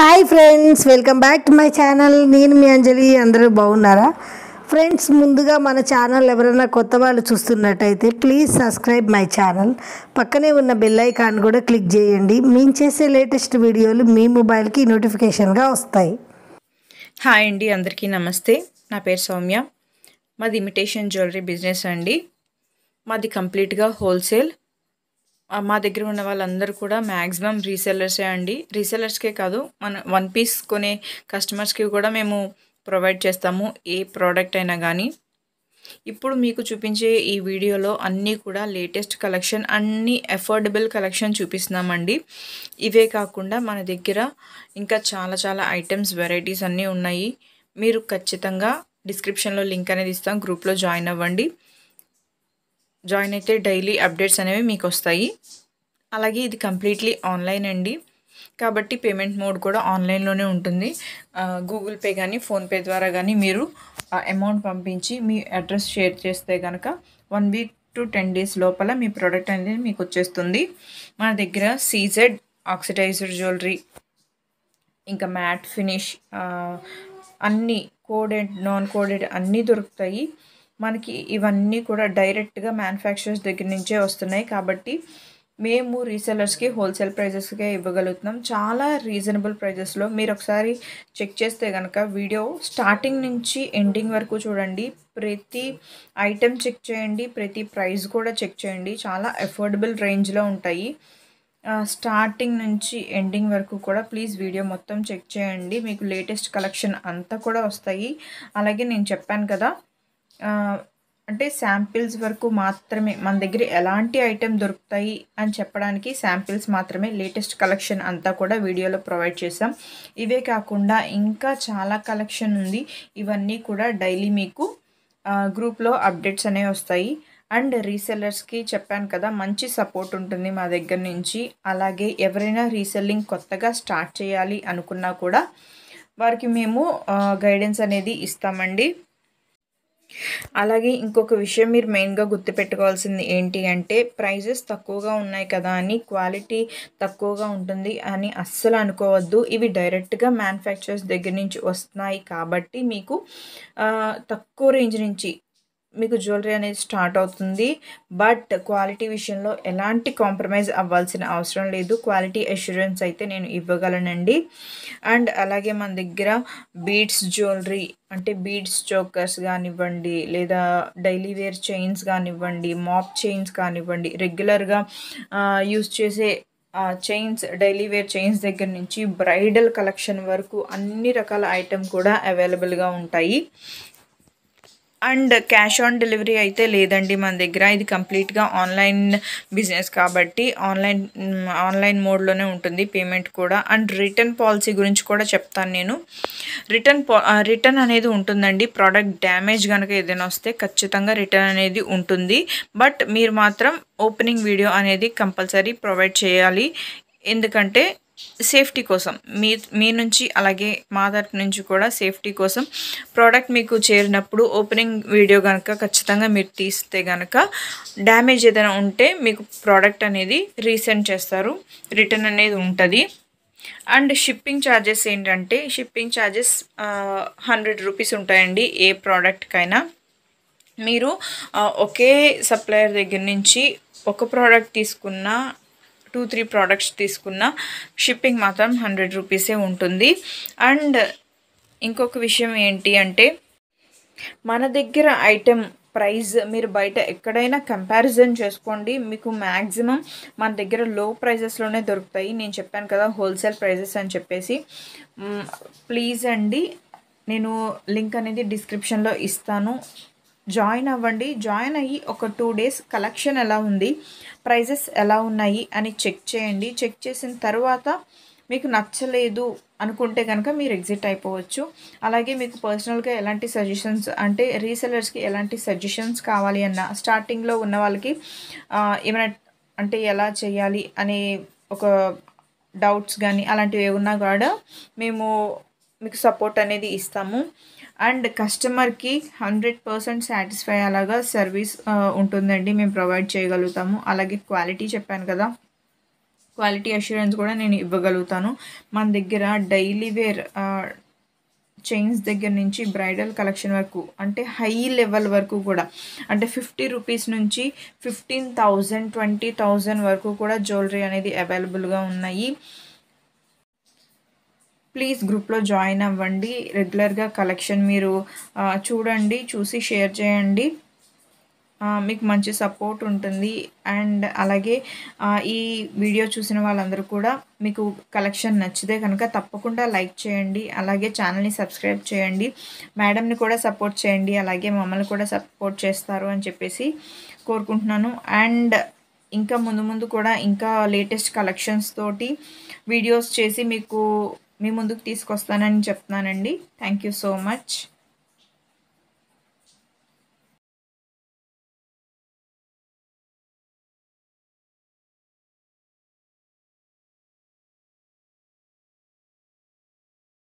hi friends welcome back to my channel నేను మీ అంజలి అందరూ బాగున్నారా ఫ్రెండ్స్ ముందుగా మన ఛానల్ ఎవరైనా కొత్త వాళ్ళు చూస్తున్నట్టయితే ప్లీజ్ సబ్స్క్రైబ్ మై ఛానల్ పక్కనే ఉన్న బెల్ ఐకాన్ కూడా క్లిక్ చేయండి మేము చేసే లేటెస్ట్ వీడియోలు మీ మొబైల్కి నోటిఫికేషన్గా వస్తాయి హాయ్ అండి అందరికీ నమస్తే నా పేరు సౌమ్య మాది ఇమిటేషన్ జ్యువెలరీ బిజినెస్ అండి మాది కంప్లీట్గా హోల్సేల్ మా దగ్గర ఉన్న వాళ్ళందరూ కూడా మ్యాక్సిమం రీసెలర్సే అండి రీసెలర్స్కే కాదు మన వన్ పీస్ కొనే కస్టమర్స్కి కూడా మేము ప్రొవైడ్ చేస్తాము ఏ ప్రోడక్ట్ అయినా కానీ ఇప్పుడు మీకు చూపించే ఈ వీడియోలో అన్నీ కూడా లేటెస్ట్ కలెక్షన్ అన్నీ అఫోర్డబుల్ కలెక్షన్ చూపిస్తున్నామండి ఇవే కాకుండా మన దగ్గర ఇంకా చాలా చాలా ఐటమ్స్ వెరైటీస్ అన్నీ ఉన్నాయి మీరు ఖచ్చితంగా డిస్క్రిప్షన్లో లింక్ అనేది ఇస్తాం గ్రూప్లో జాయిన్ అవ్వండి జాయిన్ అయితే డైలీ అప్డేట్స్ అనేవి మీకు వస్తాయి అలాగే ఇది కంప్లీట్లీ ఆన్లైన్ అండి కాబట్టి పేమెంట్ మోడ్ కూడా ఆన్లైన్లోనే ఉంటుంది గూగుల్ పే కానీ ఫోన్పే ద్వారా కానీ మీరు అమౌంట్ పంపించి మీ అడ్రస్ షేర్ చేస్తే కనుక one week to ten days లోపల మీ ప్రోడక్ట్ అనేది మీకు వచ్చేస్తుంది మన దగ్గర సీజెడ్ ఆక్సిడైజర్ జ్యువెలరీ ఇంకా మ్యాట్ ఫినిష్ అన్నీ కోడెడ్ నాన్ కోడెడ్ అన్నీ దొరుకుతాయి మనకి ఇవన్నీ కూడా డైరెక్ట్గా మ్యానుఫ్యాక్చరర్స్ దగ్గర నుంచే వస్తున్నాయి కాబట్టి మేము రీసెలర్స్కి హోల్సేల్ ప్రైజెస్కే ఇవ్వగలుగుతున్నాం చాలా రీజనబుల్ ప్రైజెస్లో మీరు ఒకసారి చెక్ చేస్తే కనుక వీడియో స్టార్టింగ్ నుంచి ఎండింగ్ వరకు చూడండి ప్రతి ఐటెం చెక్ చేయండి ప్రతి ప్రైస్ కూడా చెక్ చేయండి చాలా అఫోర్డబుల్ రేంజ్లో ఉంటాయి స్టార్టింగ్ నుంచి ఎండింగ్ వరకు కూడా ప్లీజ్ వీడియో మొత్తం చెక్ చేయండి మీకు లేటెస్ట్ కలెక్షన్ అంతా కూడా వస్తాయి అలాగే నేను చెప్పాను కదా అంటే శాంపిల్స్ వరకు మాత్రమే మన దగ్గర ఎలాంటి ఐటెం దొరుకుతాయి అని చెప్పడానికి శాంపిల్స్ మాత్రమే లేటెస్ట్ కలెక్షన్ అంతా కూడా వీడియోలో ప్రొవైడ్ చేసాం ఇవే కాకుండా ఇంకా చాలా కలెక్షన్ ఉంది ఇవన్నీ కూడా డైలీ మీకు గ్రూప్లో అప్డేట్స్ అనేవి వస్తాయి అండ్ రీసెల్లర్స్కి చెప్పాను కదా మంచి సపోర్ట్ ఉంటుంది మా దగ్గర నుంచి అలాగే ఎవరైనా రీసెల్లింగ్ కొత్తగా స్టార్ట్ చేయాలి అనుకున్నా కూడా వారికి మేము గైడెన్స్ అనేది ఇస్తామండి అలాగే ఇంకొక విషయం మీరు మెయిన్గా గుర్తుపెట్టుకోవాల్సింది ఏంటి అంటే ప్రైజెస్ తక్కువగా ఉన్నాయి కదా అని క్వాలిటీ తక్కువగా ఉంటుంది అని అస్సలు అనుకోవద్దు ఇవి డైరెక్ట్గా మ్యానుఫ్యాక్చరర్స్ దగ్గర నుంచి వస్తున్నాయి కాబట్టి మీకు తక్కువ రేంజ్ నుంచి మీకు జ్యువెలరీ అనేది స్టార్ట్ అవుతుంది బట్ క్వాలిటీ విషయంలో ఎలాంటి కాంప్రమైజ్ అవ్వాల్సిన అవసరం లేదు క్వాలిటీ అష్యూరెన్స్ అయితే నేను ఇవ్వగలనండి అండ్ అలాగే మన దగ్గర బీడ్స్ జ్యువెలరీ అంటే బీడ్స్ చోకర్స్ కానివ్వండి లేదా డైలీ వేర్ చైన్స్ కానివ్వండి మాప్ చైన్స్ కానివ్వండి రెగ్యులర్గా యూస్ చేసే చైన్స్ డైలీ వేర్ చైన్స్ దగ్గర నుంచి బ్రైడల్ కలెక్షన్ వరకు అన్ని రకాల ఐటెం కూడా అవైలబుల్గా ఉంటాయి అండ్ క్యాష్ ఆన్ డెలివరీ అయితే లేదండి మన దగ్గర ఇది కంప్లీట్గా ఆన్లైన్ బిజినెస్ కాబట్టి ఆన్లైన్ ఆన్లైన్ మోడ్లోనే ఉంటుంది పేమెంట్ కూడా అండ్ రిటర్న్ పాలసీ గురించి కూడా చెప్తాను నేను రిటర్న్ రిటర్న్ అనేది ఉంటుందండి ప్రోడక్ట్ డ్యామేజ్ కనుక ఏదైనా వస్తే ఖచ్చితంగా రిటర్న్ అనేది ఉంటుంది బట్ మీరు మాత్రం ఓపెనింగ్ వీడియో అనేది కంపల్సరీ ప్రొవైడ్ చేయాలి ఎందుకంటే సేఫ్టీ కోసం మీ మీ నుంచి అలాగే మా తరపు నుంచి కూడా సేఫ్టీ కోసం ప్రోడక్ట్ మీకు చేరినప్పుడు ఓపెనింగ్ వీడియో కనుక ఖచ్చితంగా మీరు తీస్తే కనుక డ్యామేజ్ ఏదైనా ఉంటే మీకు ప్రోడక్ట్ అనేది రీసెండ్ చేస్తారు రిటర్న్ అనేది ఉంటుంది అండ్ షిప్పింగ్ ఛార్జెస్ ఏంటంటే షిప్పింగ్ ఛార్జెస్ హండ్రెడ్ రూపీస్ ఉంటాయండి ఏ ప్రోడక్ట్కైనా మీరు ఒకే సప్లయర్ దగ్గర నుంచి ఒక ప్రోడక్ట్ తీసుకున్న టూ త్రీ ప్రోడక్ట్స్ తీసుకున్న షిప్పింగ్ మాత్రం హండ్రెడ్ రూపీసే ఉంటుంది అండ్ ఇంకొక విషయం ఏంటి అంటే మన దగ్గర ఐటెం ప్రైస్ మీరు బయట ఎక్కడైనా కంపారిజన్ చేసుకోండి మీకు మ్యాక్సిమం మన దగ్గర లో ప్రైజెస్లోనే దొరుకుతాయి నేను చెప్పాను కదా హోల్సేల్ ప్రైజెస్ అని చెప్పేసి ప్లీజ్ అండి నేను లింక్ అనేది డిస్క్రిప్షన్లో ఇస్తాను జాయిన్ అవ్వండి జాయిన్ అయ్యి ఒక టూ డేస్ కలెక్షన్ ఎలా ఉంది ప్రైజెస్ ఎలా ఉన్నాయి అని చెక్ చేయండి చెక్ చేసిన తర్వాత మీకు నచ్చలేదు అనుకుంటే కనుక మీరు ఎగ్జిట్ అయిపోవచ్చు అలాగే మీకు పర్సనల్గా ఎలాంటి సజెషన్స్ అంటే రీసెలర్స్కి ఎలాంటి సజెషన్స్ కావాలి అన్న స్టార్టింగ్లో ఉన్న వాళ్ళకి ఏమైనా అంటే ఎలా చేయాలి అనే ఒక డౌట్స్ కానీ అలాంటివి ఏమున్నా కూడా మేము మీకు సపోర్ట్ అనేది ఇస్తాము అండ్ కస్టమర్కి హండ్రెడ్ పర్సెంట్ సాటిస్ఫై అలాగా సర్వీస్ ఉంటుందండి మేము ప్రొవైడ్ చేయగలుగుతాము అలాగే క్వాలిటీ చెప్పాను కదా క్వాలిటీ అష్యూరెన్స్ కూడా నేను ఇవ్వగలుగుతాను మన దగ్గర డైలీ వేర్ చైన్స్ దగ్గర నుంచి బ్రైడల్ కలెక్షన్ వరకు అంటే హై లెవెల్ వరకు కూడా అంటే ఫిఫ్టీ రూపీస్ నుంచి ఫిఫ్టీన్ థౌజండ్ ట్వంటీ థౌజండ్ వరకు కూడా జ్యువెలరీ అనేది అవైలబుల్గా ఉన్నాయి ప్లీజ్ గ్రూప్లో జాయిన్ అవ్వండి రెగ్యులర్గా కలెక్షన్ మీరు చూడండి చూసి షేర్ చేయండి మీకు మంచి సపోర్ట్ ఉంటుంది అండ్ అలాగే ఈ వీడియో చూసిన వాళ్ళందరూ కూడా మీకు కలెక్షన్ నచ్చితే కనుక తప్పకుండా లైక్ చేయండి అలాగే ఛానల్ని సబ్స్క్రైబ్ చేయండి మేడంని కూడా సపోర్ట్ చేయండి అలాగే మమ్మల్ని కూడా సపోర్ట్ చేస్తారు అని చెప్పేసి కోరుకుంటున్నాను అండ్ ఇంకా ముందు ముందు కూడా ఇంకా లేటెస్ట్ కలెక్షన్స్ తోటి వీడియోస్ చేసి మీకు మీ ముందుకు తీసుకొస్తానని చెప్తున్నానండి థ్యాంక్ యూ సో మచ్